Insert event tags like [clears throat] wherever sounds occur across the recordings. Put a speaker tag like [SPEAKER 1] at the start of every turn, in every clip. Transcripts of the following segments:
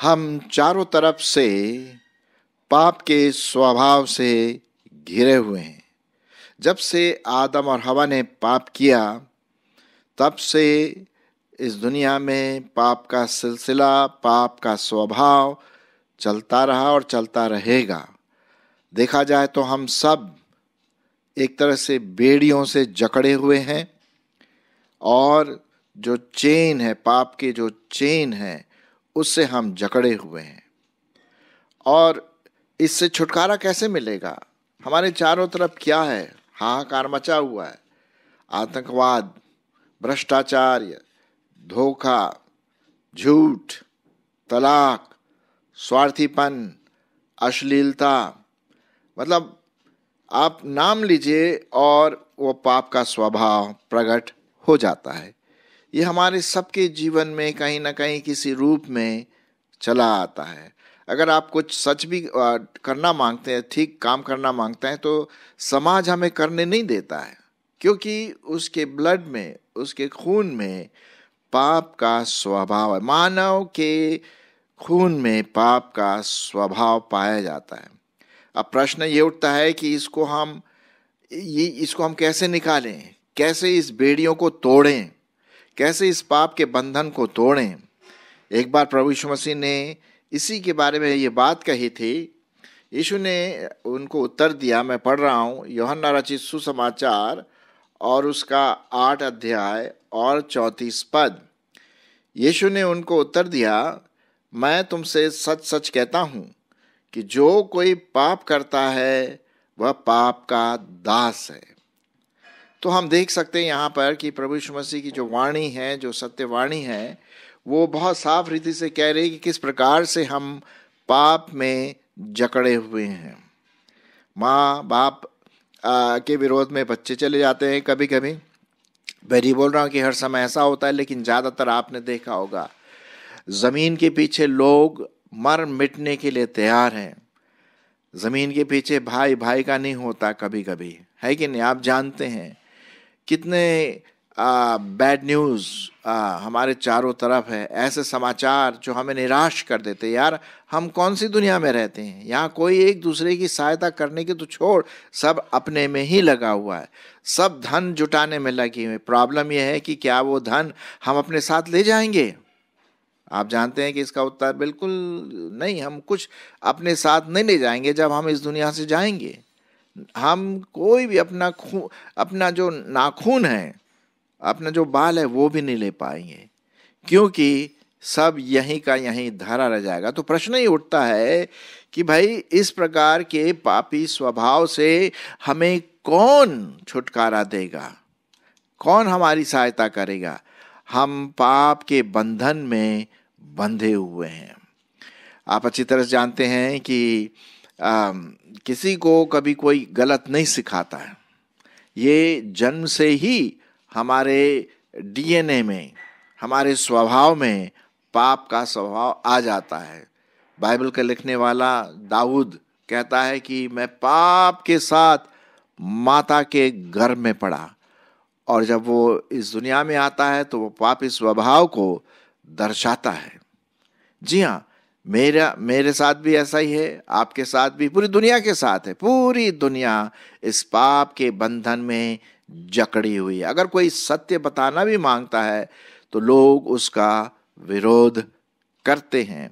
[SPEAKER 1] हम चारों तरफ से पाप के स्वभाव से घिरे हुए हैं जब से आदम और हवा ने पाप किया तब से इस दुनिया में पाप का सिलसिला पाप का स्वभाव चलता रहा और चलता रहेगा देखा जाए तो हम सब एक तरह से बेड़ियों से जकड़े हुए हैं और जो चेन है पाप के जो चेन है उससे हम जकड़े हुए हैं और इससे छुटकारा कैसे मिलेगा हमारे चारों तरफ क्या है हाहाकार मचा हुआ है आतंकवाद भ्रष्टाचार धोखा झूठ तलाक स्वार्थीपन अश्लीलता मतलब आप नाम लीजिए और वो पाप का स्वभाव प्रकट हो जाता है ये हमारे सबके जीवन में कहीं ना कहीं किसी रूप में चला आता है अगर आप कुछ सच भी करना मांगते हैं ठीक काम करना मांगते हैं तो समाज हमें करने नहीं देता है क्योंकि उसके ब्लड में उसके खून में पाप का स्वभाव है मानव के खून में पाप का स्वभाव पाया जाता है अब प्रश्न ये उठता है कि इसको हम ये इसको हम कैसे निकालें कैसे इस बेड़ियों को तोड़ें कैसे इस पाप के बंधन को तोड़ें एक बार प्रभु यीशु मसीह ने इसी के बारे में ये बात कही थी यीशु ने उनको उत्तर दिया मैं पढ़ रहा हूँ योहन्ना रचित सुसमाचार और उसका आठ अध्याय और चौंतीस पद यीशु ने उनको उत्तर दिया मैं तुमसे सच सच कहता हूँ कि जो कोई पाप करता है वह पाप का दास है तो हम देख सकते हैं यहाँ पर कि प्रभु यीशु मसीह की जो वाणी है जो सत्यवाणी है वो बहुत साफ रीति से कह रही है कि किस प्रकार से हम पाप में जकड़े हुए हैं माँ बाप आ, के विरोध में बच्चे चले जाते हैं कभी कभी मैं नहीं बोल रहा हूँ कि हर समय ऐसा होता है लेकिन ज़्यादातर आपने देखा होगा ज़मीन के पीछे लोग मर मिटने के लिए तैयार हैं ज़मीन के पीछे भाई भाई का नहीं होता कभी कभी है कि नहीं आप जानते हैं कितने बैड न्यूज़ हमारे चारों तरफ है ऐसे समाचार जो हमें निराश कर देते यार हम कौन सी दुनिया में रहते हैं यहाँ कोई एक दूसरे की सहायता करने की तो छोड़ सब अपने में ही लगा हुआ है सब धन जुटाने में लगे हुए प्रॉब्लम यह है कि क्या वो धन हम अपने साथ ले जाएंगे आप जानते हैं कि इसका उत्तर बिल्कुल नहीं हम कुछ अपने साथ नहीं ले जाएंगे जब हम इस दुनिया से जाएंगे हम कोई भी अपना खून अपना जो नाखून है अपना जो बाल है वो भी नहीं ले पाएंगे क्योंकि सब यहीं का यहीं धारा रह जाएगा तो प्रश्न ही उठता है कि भाई इस प्रकार के पापी स्वभाव से हमें कौन छुटकारा देगा कौन हमारी सहायता करेगा हम पाप के बंधन में बंधे हुए हैं आप अच्छी तरह से जानते हैं कि आ, किसी को कभी कोई गलत नहीं सिखाता है ये जन्म से ही हमारे डीएनए में हमारे स्वभाव में पाप का स्वभाव आ जाता है बाइबल का लिखने वाला दाऊद कहता है कि मैं पाप के साथ माता के घर में पड़ा और जब वो इस दुनिया में आता है तो वो पापी स्वभाव को दर्शाता है जी हाँ मेरा मेरे साथ भी ऐसा ही है आपके साथ भी पूरी दुनिया के साथ है पूरी दुनिया इस पाप के बंधन में जकड़ी हुई है अगर कोई सत्य बताना भी मांगता है तो लोग उसका विरोध करते हैं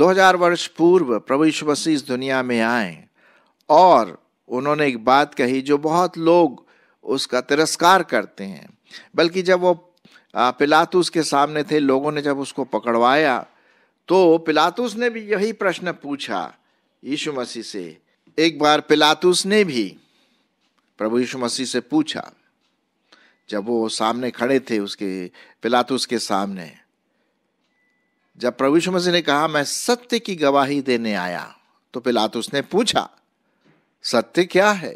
[SPEAKER 1] 2000 वर्ष पूर्व प्रभु यीशु मसीह इस दुनिया में आए और उन्होंने एक बात कही जो बहुत लोग उसका तिरस्कार करते हैं बल्कि जब वो पिलातुस के सामने थे लोगों ने जब उसको पकड़वाया तो पिलातुस ने भी यही प्रश्न पूछा यीशु मसीह से एक बार पिलातुस ने भी प्रभु यीशु मसीह से पूछा जब वो सामने खड़े थे उसके पिलातुस के सामने जब प्रभु यीशु मसीह ने कहा मैं सत्य की गवाही देने आया तो पिलातुस ने पूछा सत्य क्या है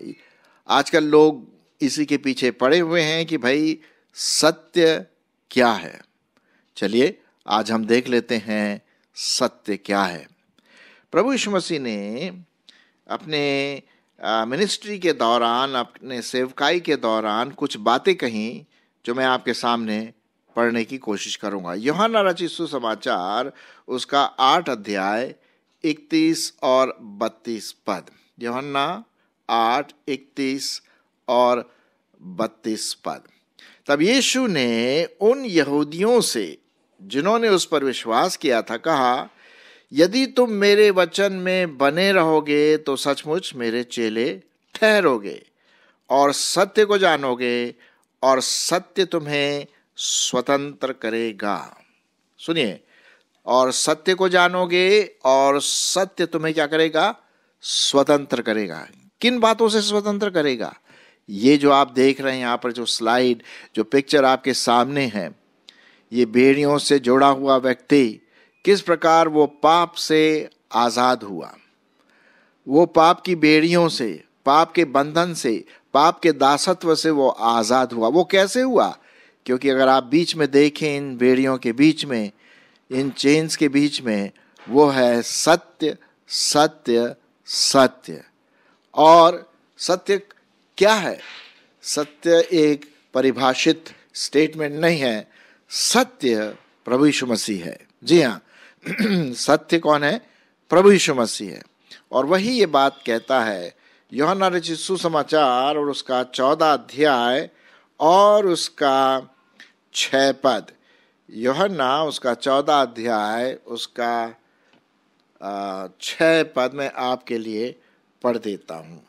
[SPEAKER 1] आजकल लोग इसी के पीछे पड़े हुए हैं कि भाई सत्य क्या है चलिए आज हम देख लेते हैं सत्य क्या है प्रभु यीशु मसीह ने अपने मिनिस्ट्री के दौरान अपने सेवकाई के दौरान कुछ बातें कहीं जो मैं आपके सामने पढ़ने की कोशिश करूंगा योहाना रची सुसमाचार उसका आठ अध्याय इकतीस और बत्तीस पद योहन्ना आठ इकतीस और बत्तीस पद तब यीशु ने उन यहूदियों से जिन्होंने उस पर विश्वास किया था कहा यदि तुम मेरे वचन में बने रहोगे तो सचमुच मेरे चेले ठहरोगे और सत्य को जानोगे और सत्य तुम्हें स्वतंत्र करेगा सुनिए और सत्य को जानोगे और सत्य तुम्हें क्या करेगा स्वतंत्र करेगा किन बातों से स्वतंत्र करेगा ये जो आप देख रहे हैं यहाँ पर जो स्लाइड जो पिक्चर आपके सामने है ये भेड़ियों से जुड़ा हुआ व्यक्ति किस प्रकार वो पाप से आज़ाद हुआ वो पाप की बेड़ियों से पाप के बंधन से पाप के दासत्व से वो आज़ाद हुआ वो कैसे हुआ क्योंकि अगर आप बीच में देखें इन बेड़ियों के बीच में इन चेन्स के बीच में वो है सत्य सत्य सत्य और सत्य क्या है सत्य एक परिभाषित स्टेटमेंट नहीं है सत्य प्रभु यीशु मसीह है जी हाँ [clears throat] सत्य कौन है प्रभु यीशु मसीह है और वही ये बात कहता है योहना रचि सुसमाचार और उसका चौदह अध्याय और उसका छः पद योहना उसका चौदह अध्याय उसका छः पद मैं आपके लिए पढ़ देता हूँ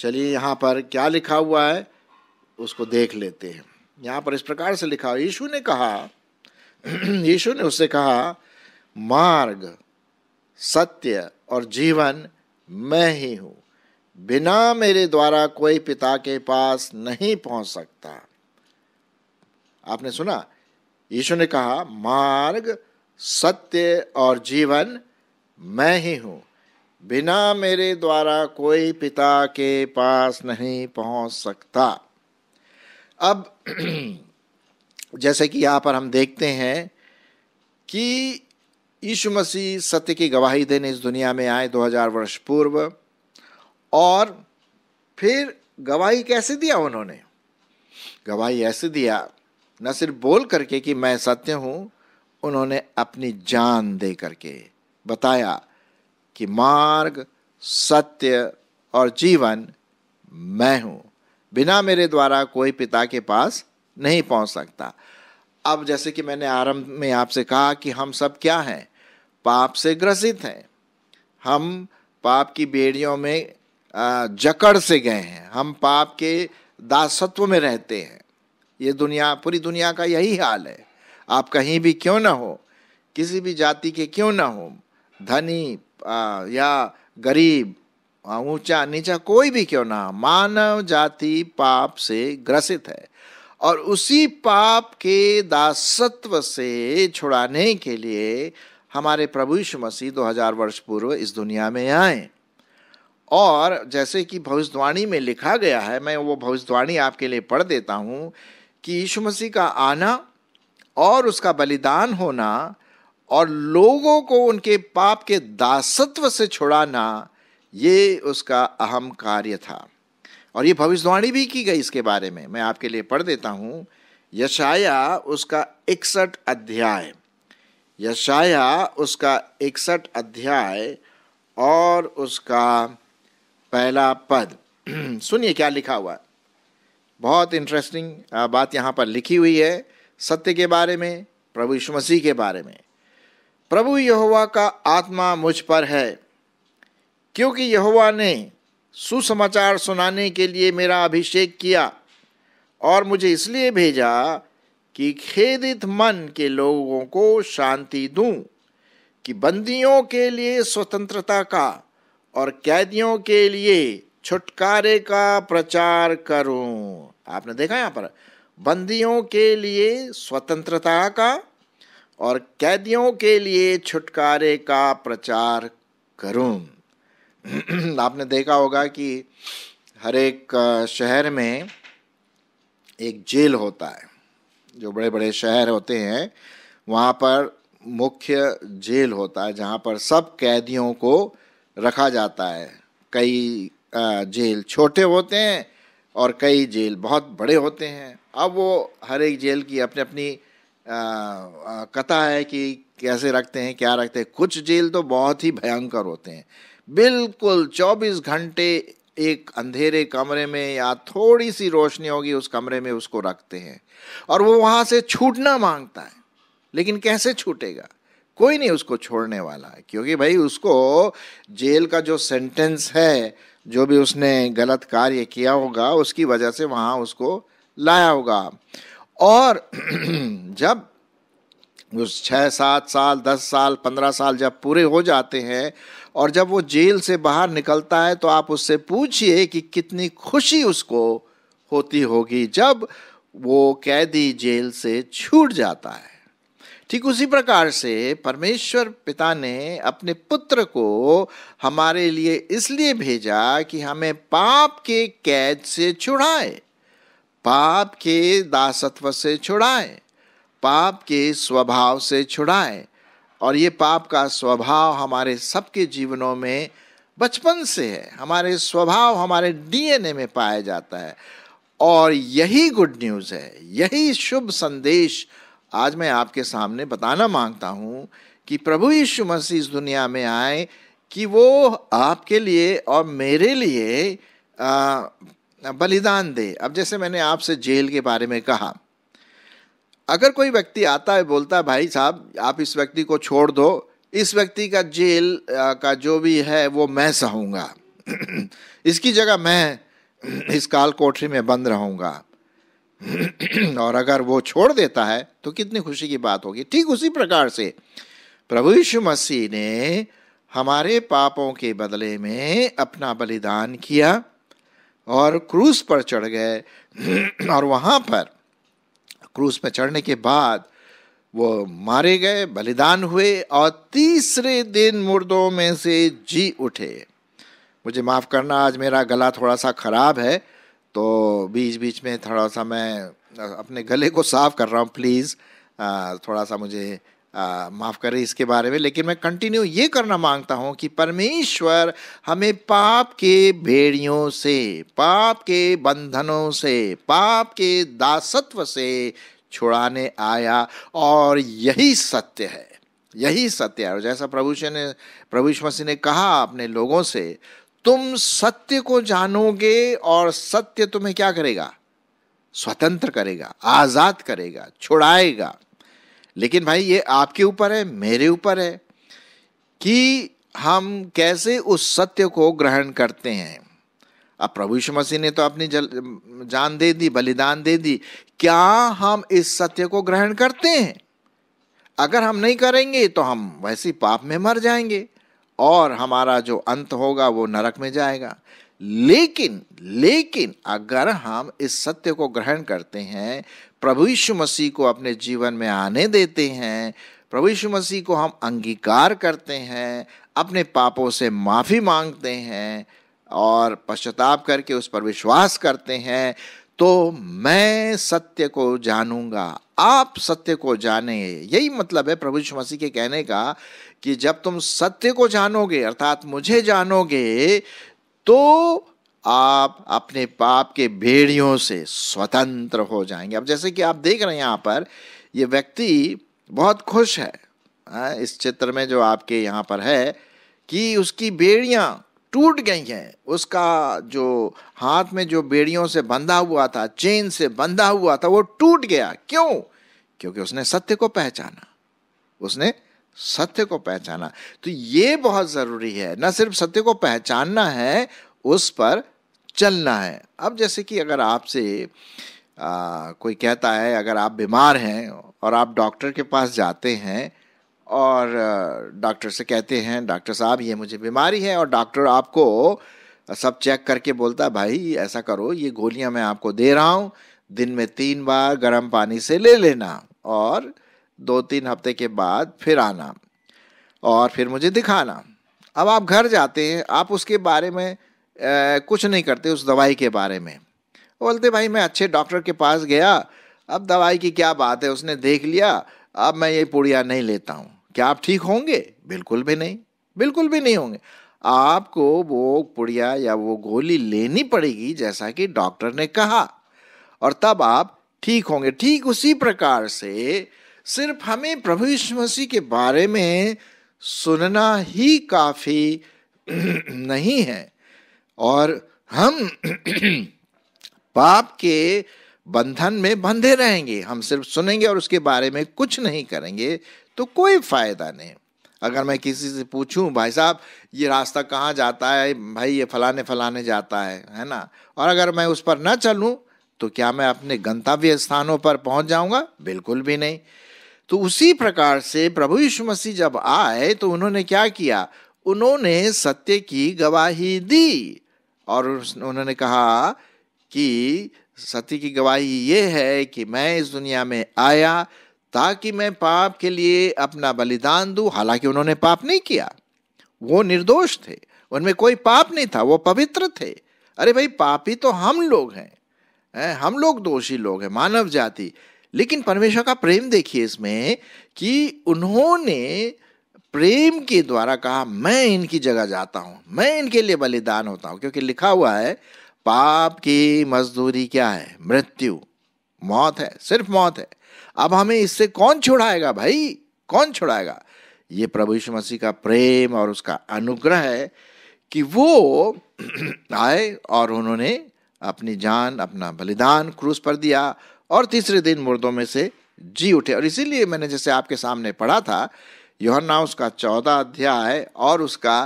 [SPEAKER 1] चलिए यहाँ पर क्या लिखा हुआ है उसको देख लेते हैं यहाँ पर इस प्रकार से लिखा यीशु ने कहा [clears throat] यीशु ने उससे कहा मार्ग सत्य और जीवन मैं ही हूँ बिना मेरे द्वारा कोई पिता के पास नहीं पहुँच सकता आपने सुना यीशु ने कहा मार्ग सत्य और जीवन मैं ही हूँ बिना मेरे द्वारा कोई पिता के पास नहीं पहुंच सकता अब [clears throat] जैसे कि यहाँ पर हम देखते हैं कि यीशु मसीह सत्य की गवाही देने इस दुनिया में आए 2000 वर्ष पूर्व और फिर गवाही कैसे दिया उन्होंने गवाही ऐसे दिया न सिर्फ बोल करके कि मैं सत्य हूँ उन्होंने अपनी जान दे करके बताया कि मार्ग सत्य और जीवन मैं हूँ बिना मेरे द्वारा कोई पिता के पास नहीं पहुँच सकता अब जैसे कि मैंने आरंभ में आपसे कहा कि हम सब क्या हैं पाप से ग्रसित हैं हम पाप की बेड़ियों में जकड़ से गए हैं हम पाप के दासत्व में रहते हैं ये दुनिया पूरी दुनिया का यही हाल है आप कहीं भी क्यों ना हो किसी भी जाति के क्यों ना हो धनी या गरीब ऊंचा नीचा कोई भी क्यों ना मानव जाति पाप से ग्रसित है और उसी पाप के दासत्व से छुड़ाने के लिए हमारे प्रभु यीशु मसीह 2000 वर्ष पूर्व इस दुनिया में आए और जैसे कि भविष्यवाणी में लिखा गया है मैं वो भविष्यवाणी आपके लिए पढ़ देता हूँ कि यीशु मसीह का आना और उसका बलिदान होना और लोगों को उनके पाप के दासत्व से छुड़ाना ये उसका अहम कार्य था और ये भविष्यवाणी भी की गई इसके बारे में मैं आपके लिए पढ़ देता हूँ यशाया उसका इकसठ अध्याय यशाया उसका इकसठ अध्याय और उसका पहला पद [clears throat] सुनिए क्या लिखा हुआ है बहुत इंटरेस्टिंग बात यहाँ पर लिखी हुई है सत्य के बारे में प्रभु यीशु मसीह के बारे में प्रभु यहोवा का आत्मा मुझ पर है क्योंकि यहोवा ने सुसमाचार सुनाने के लिए मेरा अभिषेक किया और मुझे इसलिए भेजा कि खेदित मन के लोगों को शांति दूं कि बंदियों के लिए स्वतंत्रता का और कैदियों के लिए छुटकारे का प्रचार करूं आपने देखा यहाँ पर बंदियों के लिए स्वतंत्रता का और कैदियों के लिए छुटकारे का प्रचार करूं [clears throat] आपने देखा होगा कि हर एक शहर में एक जेल होता है जो बड़े बड़े शहर होते हैं वहाँ पर मुख्य जेल होता है जहाँ पर सब कैदियों को रखा जाता है कई जेल छोटे होते हैं और कई जेल बहुत बड़े होते हैं अब वो हर एक जेल की अपनी अपनी कथा है कि कैसे रखते हैं क्या रखते हैं कुछ जेल तो बहुत ही भयंकर होते हैं बिल्कुल 24 घंटे एक अंधेरे कमरे में या थोड़ी सी रोशनी होगी उस कमरे में उसको रखते हैं और वो वहाँ से छूटना मांगता है लेकिन कैसे छूटेगा कोई नहीं उसको छोड़ने वाला है क्योंकि भाई उसको जेल का जो सेंटेंस है जो भी उसने गलत कार्य किया होगा उसकी वजह से वहाँ उसको लाया होगा और [clears throat] जब उस छः सात साल दस साल पंद्रह साल जब पूरे हो जाते हैं और जब वो जेल से बाहर निकलता है तो आप उससे पूछिए कि कितनी खुशी उसको होती होगी जब वो कैदी जेल से छूट जाता है ठीक उसी प्रकार से परमेश्वर पिता ने अपने पुत्र को हमारे लिए इसलिए भेजा कि हमें पाप के कैद से छुड़ाए पाप के दासत्व से छुड़ाए पाप के स्वभाव से छुड़ाए और ये पाप का स्वभाव हमारे सबके जीवनों में बचपन से है हमारे स्वभाव हमारे डीएनए में पाया जाता है और यही गुड न्यूज़ है यही शुभ संदेश आज मैं आपके सामने बताना मांगता हूँ कि प्रभु यीशु मसीह इस दुनिया में आए कि वो आपके लिए और मेरे लिए बलिदान दे अब जैसे मैंने आपसे जेल के बारे में कहा अगर कोई व्यक्ति आता है बोलता है भाई साहब आप इस व्यक्ति को छोड़ दो इस व्यक्ति का जेल का जो भी है वो मैं सहूँगा [clears throat] इसकी जगह मैं इस काल कोठरी में बंद रहूँगा [clears throat] और अगर वो छोड़ देता है तो कितनी खुशी की बात होगी ठीक उसी प्रकार से प्रभु यीशु मसीह ने हमारे पापों के बदले में अपना बलिदान किया और क्रूज पर चढ़ गए और वहाँ पर क्रूज पर चढ़ने के बाद वो मारे गए बलिदान हुए और तीसरे दिन मुर्दों में से जी उठे मुझे माफ़ करना आज मेरा गला थोड़ा सा ख़राब है तो बीच बीच में थोड़ा सा मैं अपने गले को साफ़ कर रहा हूँ प्लीज़ थोड़ा सा मुझे माफ़ करें इसके बारे में लेकिन मैं कंटिन्यू ये करना मांगता हूँ कि परमेश्वर हमें पाप के भेड़ियों से पाप के बंधनों से पाप के दासत्व से छुड़ाने आया और यही सत्य है यही सत्य है और जैसा प्रभु ने प्रभु मसीह ने कहा अपने लोगों से तुम सत्य को जानोगे और सत्य तुम्हें क्या करेगा स्वतंत्र करेगा आज़ाद करेगा छुड़ाएगा लेकिन भाई ये आपके ऊपर है मेरे ऊपर है कि हम कैसे उस सत्य को ग्रहण करते हैं अब प्रभु यीशु मसीह ने तो अपनी जल, जान दे दी बलिदान दे दी क्या हम इस सत्य को ग्रहण करते हैं अगर हम नहीं करेंगे तो हम वैसे पाप में मर जाएंगे और हमारा जो अंत होगा वो नरक में जाएगा लेकिन लेकिन अगर हम इस सत्य को ग्रहण करते हैं प्रभु यीशु मसीह को अपने जीवन में आने देते हैं प्रभु यीशु मसीह को हम अंगीकार करते हैं अपने पापों से माफ़ी मांगते हैं और पश्चाताप करके उस पर विश्वास करते हैं तो मैं सत्य को जानूंगा आप सत्य को जाने यही मतलब है प्रभु यीशु मसीह के कहने का कि जब तुम सत्य को जानोगे अर्थात मुझे जानोगे तो आप अपने पाप के भेड़ियों से स्वतंत्र हो जाएंगे अब जैसे कि आप देख रहे हैं यहाँ पर ये व्यक्ति बहुत खुश है हाँ, इस चित्र में जो आपके यहाँ पर है कि उसकी बेड़ियाँ टूट गई हैं उसका जो हाथ में जो बेड़ियों से बंधा हुआ था चेन से बंधा हुआ था वो टूट गया क्यों क्योंकि उसने सत्य को पहचाना उसने सत्य को पहचाना तो ये बहुत ज़रूरी है न सिर्फ सत्य को पहचानना है उस पर चलना है अब जैसे कि अगर आपसे कोई कहता है अगर आप बीमार हैं और आप डॉक्टर के पास जाते हैं और डॉक्टर से कहते हैं डॉक्टर साहब ये मुझे बीमारी है और डॉक्टर आपको सब चेक करके बोलता है भाई ऐसा करो ये गोलियां मैं आपको दे रहा हूँ दिन में तीन बार गर्म पानी से ले लेना और दो तीन हफ्ते के बाद फिर आना और फिर मुझे दिखाना अब आप घर जाते हैं आप उसके बारे में ए, कुछ नहीं करते उस दवाई के बारे में बोलते भाई मैं अच्छे डॉक्टर के पास गया अब दवाई की क्या बात है उसने देख लिया अब मैं ये पुड़िया नहीं लेता हूँ क्या आप ठीक होंगे बिल्कुल भी नहीं बिल्कुल भी नहीं होंगे आपको वो पुड़िया या वो गोली लेनी पड़ेगी जैसा कि डॉक्टर ने कहा और तब आप ठीक होंगे ठीक उसी प्रकार से सिर्फ हमें प्रभु यीशु मसीह के बारे में सुनना ही काफ़ी [clears throat] नहीं है और हम [clears throat] पाप के बंधन में बंधे रहेंगे हम सिर्फ सुनेंगे और उसके बारे में कुछ नहीं करेंगे तो कोई फायदा नहीं अगर मैं किसी से पूछूं भाई साहब ये रास्ता कहाँ जाता है भाई ये फलाने फलाने जाता है है ना और अगर मैं उस पर ना चलूं तो क्या मैं अपने गंतव्य स्थानों पर पहुंच जाऊंगा बिल्कुल भी नहीं तो उसी प्रकार से प्रभु यीशु मसीह जब आए तो उन्होंने क्या किया उन्होंने सत्य की गवाही दी और उन्होंने कहा कि सत्य की गवाही ये है कि मैं इस दुनिया में आया ताकि मैं पाप के लिए अपना बलिदान दूं हालांकि उन्होंने पाप नहीं किया वो निर्दोष थे उनमें कोई पाप नहीं था वो पवित्र थे अरे भाई पापी तो हम लोग हैं हम लोग दोषी लोग हैं मानव जाति लेकिन परमेश्वर का प्रेम देखिए इसमें कि उन्होंने प्रेम के द्वारा कहा मैं इनकी जगह जाता हूँ मैं इनके लिए बलिदान होता हूँ क्योंकि लिखा हुआ है पाप की मजदूरी क्या है मृत्यु मौत है सिर्फ मौत है अब हमें इससे कौन छुड़ाएगा भाई कौन छुड़ाएगा ये प्रभु यीशु मसीह का प्रेम और उसका अनुग्रह है कि वो [clears throat] आए और उन्होंने अपनी जान अपना बलिदान क्रूस पर दिया और तीसरे दिन मुर्दों में से जी उठे और इसीलिए मैंने जैसे आपके सामने पढ़ा था योहन्ना उसका चौदह अध्याय और उसका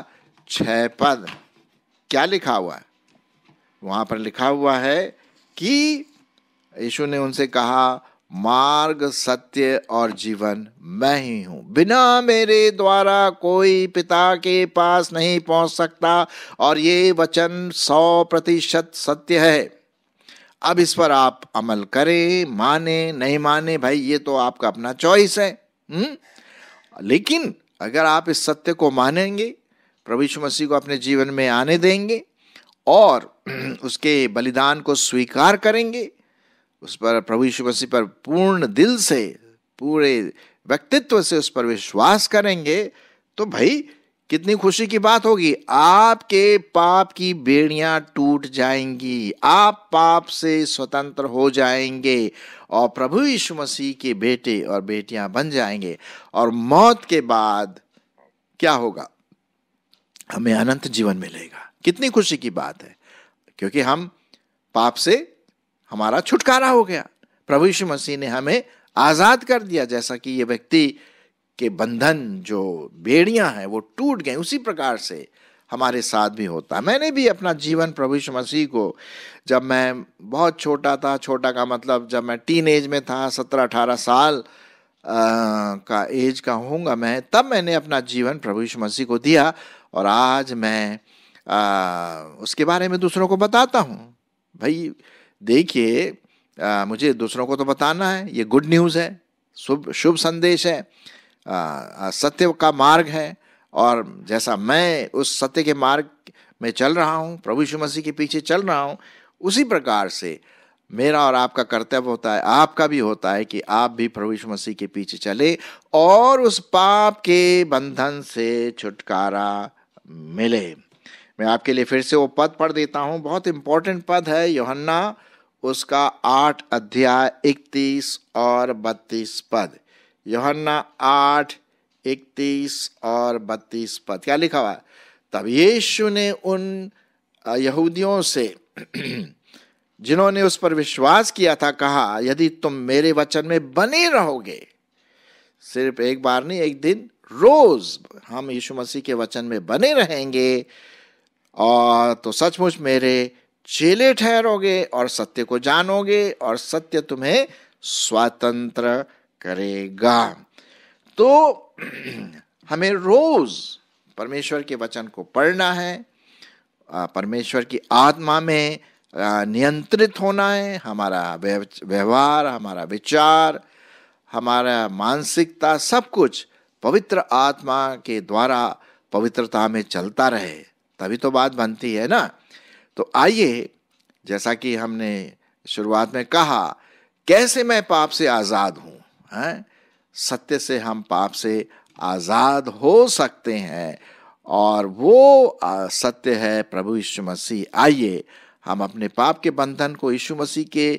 [SPEAKER 1] छह पद क्या लिखा हुआ है वहां पर लिखा हुआ है कि यीशु ने उनसे कहा मार्ग सत्य और जीवन मैं ही हूं बिना मेरे द्वारा कोई पिता के पास नहीं पहुंच सकता और ये वचन सौ प्रतिशत सत्य है अब इस पर आप अमल करें माने नहीं माने भाई ये तो आपका अपना चॉइस है हुँ? हम्म? लेकिन अगर आप इस सत्य को मानेंगे प्रभु यीशु मसीह को अपने जीवन में आने देंगे और [clears throat] उसके बलिदान को स्वीकार करेंगे उस पर प्रभु यीशु मसीह पर पूर्ण दिल से पूरे व्यक्तित्व से उस पर विश्वास करेंगे तो भाई कितनी खुशी की बात होगी आपके पाप की बेड़ियां टूट जाएंगी आप पाप से स्वतंत्र हो जाएंगे और प्रभु यीशु मसीह के बेटे और बेटियां बन जाएंगे और मौत के बाद क्या होगा हमें अनंत जीवन मिलेगा कितनी खुशी की बात है क्योंकि हम पाप से हमारा छुटकारा हो गया प्रभु यीशु मसीह ने हमें आज़ाद कर दिया जैसा कि ये व्यक्ति के बंधन जो बेड़ियां हैं वो टूट गए उसी प्रकार से हमारे साथ भी होता है मैंने भी अपना जीवन प्रभु यीशु मसीह को जब मैं बहुत छोटा था छोटा का मतलब जब मैं टीन एज में था सत्रह अठारह साल आ, का एज का होऊंगा मैं तब मैंने अपना जीवन प्रभु यीशु मसीह को दिया और आज मैं आ, उसके बारे में दूसरों को बताता हूँ भाई देखिए मुझे दूसरों को तो बताना है ये गुड न्यूज़ है शुभ शुभ संदेश है सत्य का मार्ग है और जैसा मैं उस सत्य के मार्ग में चल रहा हूँ प्रभु यीशु मसीह के पीछे चल रहा हूँ उसी प्रकार से मेरा और आपका कर्तव्य होता है आपका भी होता है कि आप भी प्रभु यीशु मसीह के पीछे चले और उस पाप के बंधन से छुटकारा मिले मैं आपके लिए फिर से वो पद पढ़ देता हूँ बहुत इम्पोर्टेंट पद है योहन्ना उसका आठ अध्याय इकतीस और बत्तीस पद योहन्ना आठ इकतीस और बत्तीस पद क्या लिखा हुआ तब यीशु ने उन यहूदियों से [clears throat] जिन्होंने उस पर विश्वास किया था कहा यदि तुम मेरे वचन में बने रहोगे सिर्फ एक बार नहीं एक दिन रोज हम यीशु मसीह के वचन में बने रहेंगे और तो सचमुच मेरे चेले ठहरोगे और सत्य को जानोगे और सत्य तुम्हें स्वतंत्र करेगा तो [clears throat] हमें रोज परमेश्वर के वचन को पढ़ना है परमेश्वर की आत्मा में नियंत्रित होना है हमारा व्यवहार हमारा विचार हमारा मानसिकता सब कुछ पवित्र आत्मा के द्वारा पवित्रता में चलता रहे तभी तो बात बनती है ना तो आइए जैसा कि हमने शुरुआत में कहा कैसे मैं पाप से आज़ाद हूँ है? सत्य से हम पाप से आज़ाद हो सकते हैं और वो सत्य है प्रभु यीशु मसीह आइए हम अपने पाप के बंधन को यीशु मसीह के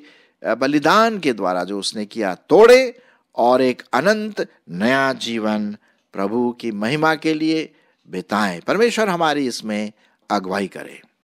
[SPEAKER 1] बलिदान के द्वारा जो उसने किया तोड़े और एक अनंत नया जीवन प्रभु की महिमा के लिए बिताएं परमेश्वर हमारी इसमें अगुवाई करे